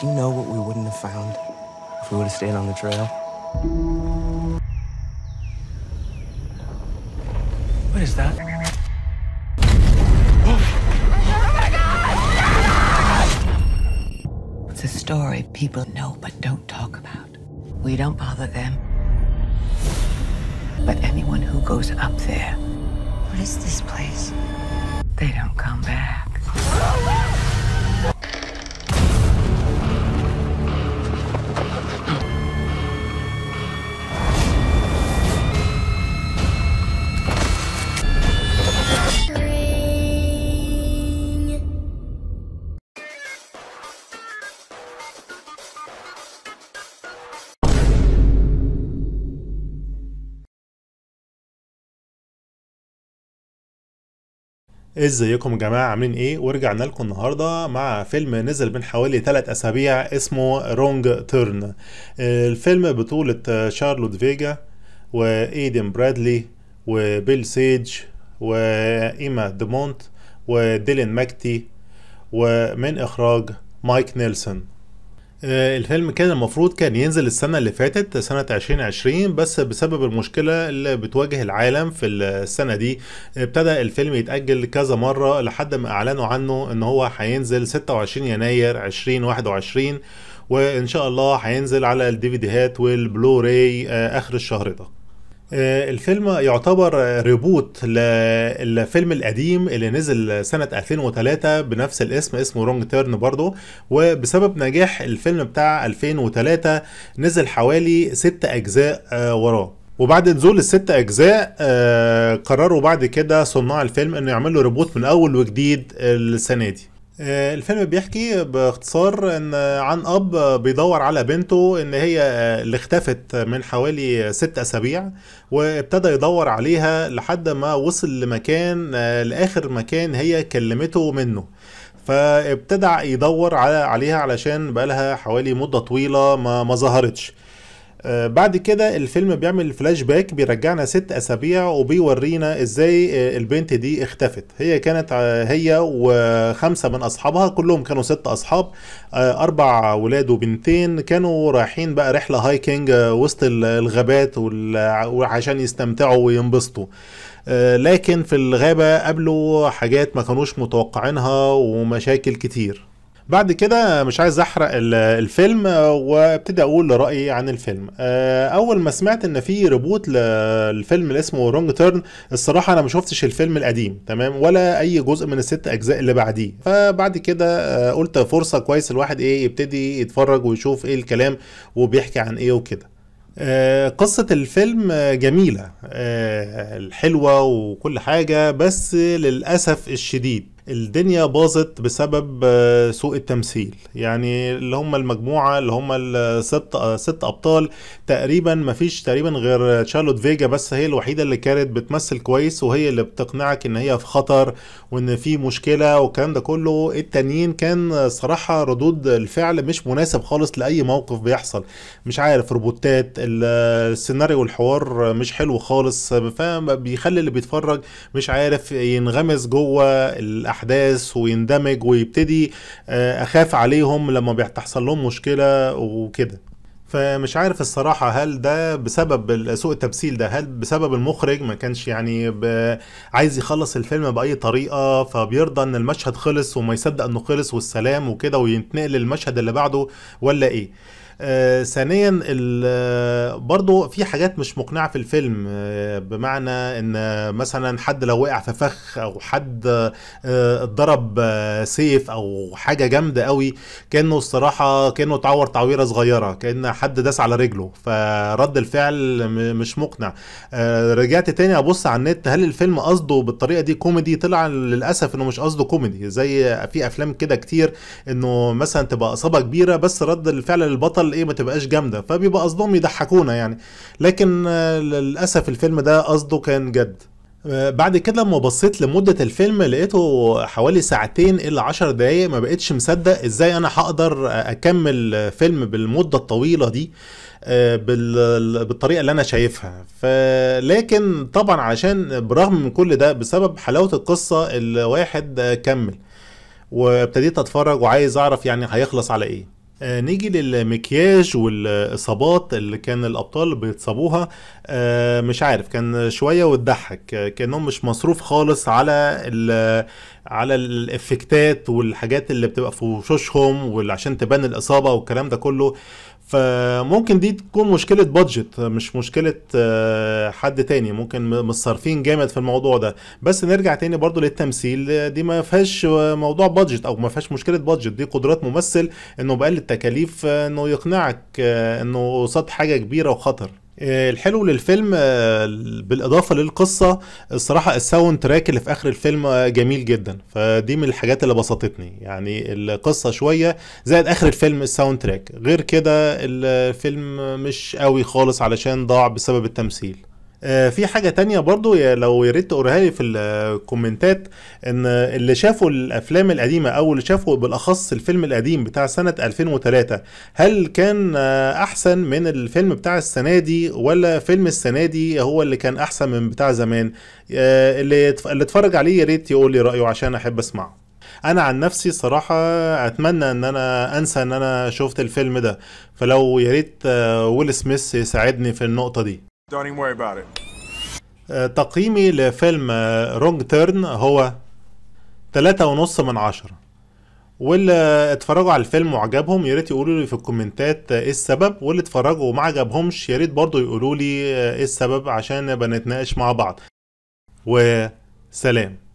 Do you know what we wouldn't have found if we would have stayed on the trail? What is that? Oh. Oh it's a story people know but don't talk about. We don't bother them. But anyone who goes up there. What is this place? They don't come back. ازيكم يا جماعه عاملين ايه ورجعنا لكم النهارده مع فيلم نزل من حوالي ثلاث اسابيع اسمه رونج تيرن الفيلم بطوله شارلوت فيجا وايدن برادلي وبيل سيج وايما ديمونت وديلين ماكتي ومن اخراج مايك نيلسون آه، الفيلم كان المفروض كان ينزل السنة اللي فاتت سنة 2020 بس بسبب المشكلة اللي بتواجه العالم في السنة دي ابتدى الفيلم يتأجل كذا مرة لحد ما أعلنوا عنه إن هو هينزل 26 يناير 2021 وإن شاء الله هينزل على الديفيديهات والبلوراي آه، آخر الشهر ده آه، الفيلم يعتبر ريبوت للفيلم القديم اللي نزل سنة 2003 بنفس الاسم اسمه رونج تيرن برضه وبسبب نجاح الفيلم بتاع 2003 نزل حوالي ست أجزاء آه، وراه وبعد نزول الست اجزاء آه قرروا بعد كده صناع الفيلم انه يعملوا ريبوت من اول وجديد السنه دي آه، الفيلم بيحكي باختصار ان عن اب بيدور على بنته ان هي آه، اللي اختفت من حوالي ست اسابيع وابتدى يدور عليها لحد ما وصل لمكان آه، لاخر مكان هي كلمته منه فابتدع يدور على عليها علشان بقالها حوالي مده طويله ما, ما ظهرتش آه، بعد كده الفيلم بيعمل فلاش باك بيرجعنا ست اسابيع وبيورينا ازاي آه، البنت دي اختفت هي كانت هي وخمسه من اصحابها كلهم كانوا ست اصحاب آه، اربع ولاد وبنتين كانوا رايحين بقى رحله هايكنج وسط الغابات وعشان يستمتعوا وينبسطوا لكن في الغابه قابلوا حاجات ما كانوش متوقعينها ومشاكل كتير بعد كده مش عايز احرق الفيلم وابتدي اقول رايي عن الفيلم آه، اول ما سمعت ان في ريبوت للفيلم اللي اسمه رونج تيرن الصراحه انا ما شفتش الفيلم القديم تمام ولا اي جزء من الست اجزاء اللي بعديه فبعد كده آه، قلت فرصه كويس الواحد ايه يبتدي يتفرج ويشوف ايه الكلام وبيحكي عن ايه وكده آه، قصة الفيلم جميلة الحلوة وكل حاجة بس للأسف الشديد الدنيا باظت بسبب آه، سوء التمثيل يعني اللي هم المجموعه اللي هم الست آه، آه، ست ابطال تقريبا ما فيش تقريبا غير شارلوت فيجا بس هي الوحيده اللي كانت بتمثل كويس وهي اللي بتقنعك ان هي في خطر وان في مشكله والكلام ده كله التانيين كان صراحه ردود الفعل مش مناسب خالص لاي موقف بيحصل مش عارف روبوتات السيناريو والحوار مش حلو خالص فبيخلي اللي بيتفرج مش عارف ينغمس جوه الاحداث ويندمج ويبتدي آه، اخاف عليهم لما بيحصل لهم مشكله وكده فمش عارف الصراحه هل ده بسبب سوء التمثيل ده هل بسبب المخرج ما كانش يعني عايز يخلص الفيلم باي طريقه فبيرضى ان المشهد خلص وما يصدق انه خلص والسلام وكده وينتقل للمشهد اللي بعده ولا ايه آه، ثانيا آه، برضو في حاجات مش مقنعه في الفيلم آه، بمعنى ان مثلا حد لو وقع في فخ او حد ضرب سيف او حاجه جامده قوي كانه الصراحه كانه اتعور تعويره صغيره كان حد داس على رجله فرد الفعل مش مقنع رجعت تاني ابص على النت هل الفيلم قصده بالطريقه دي كوميدي طلع للاسف انه مش قصده كوميدي زي في افلام كده كتير انه مثلا تبقى اصابه كبيره بس رد الفعل للبطل الاقل ايه ما تبقاش جامده فبيبقى قصدهم يضحكونا يعني لكن آه، للاسف الفيلم ده قصده كان جد آه، بعد كده لما بصيت لمدة الفيلم لقيته حوالي ساعتين إلا عشر دقايق ما بقتش مصدق إزاي أنا هقدر أكمل فيلم بالمدة الطويلة دي آه، بالطريقة اللي أنا شايفها لكن طبعا علشان برغم من كل ده بسبب حلاوة القصة الواحد كمل وابتديت أتفرج وعايز أعرف يعني هيخلص على إيه آه نيجي للمكياج والاصابات اللي كان الابطال بيتصابوها آه مش عارف كان شويه وتضحك كانهم مش مصروف خالص على الـ على الافكتات والحاجات اللي بتبقى في وشوشهم وعشان تبان الاصابه والكلام ده كله فممكن دي تكون مشكله بادجت مش مشكله آه، حد تاني ممكن مصرفين جامد في الموضوع ده بس نرجع تاني برضو للتمثيل دي ما فيهاش موضوع بادجت او ما فيهاش مشكله بادجت دي قدرات ممثل انه بقلل التكاليف آه، انه يقنعك آه، انه قصاد حاجه كبيره وخطر الحلو للفيلم آه، بالاضافه للقصه الصراحه الساوند تراك اللي في اخر الفيلم آه، جميل جدا فدي من الحاجات اللي بسطتني يعني القصه شويه زائد اخر الفيلم الساوند تراك غير كده الفيلم مش قوي خالص علشان ضاع بسبب التمثيل آه، في حاجة تانية برضو لو يا ريت تقولها لي في الكومنتات ان اللي شافوا الافلام القديمة او اللي شافوا بالاخص الفيلم القديم بتاع سنة 2003 هل كان آه، احسن من الفيلم بتاع السنة دي ولا فيلم السنة دي هو اللي كان احسن من بتاع زمان آه، اللي اللي اتفرج عليه يا ريت يقول لي رأيه عشان احب اسمعه انا عن نفسي صراحة اتمنى ان انا انسى ان انا شفت الفيلم ده فلو يا ريت ويل سميث يساعدني في النقطة دي Don't even worry about it. آه، تقييمي لفيلم رونج آه، تيرن هو تلاتة ونص من عشرة واللي اتفرجوا على الفيلم وعجبهم ياريت يقولوا لي في الكومنتات آه، ايه السبب واللي اتفرجوا وما عجبهمش ياريت برضو برضه يقولوا لي ايه السبب عشان نبقى نتناقش مع بعض وسلام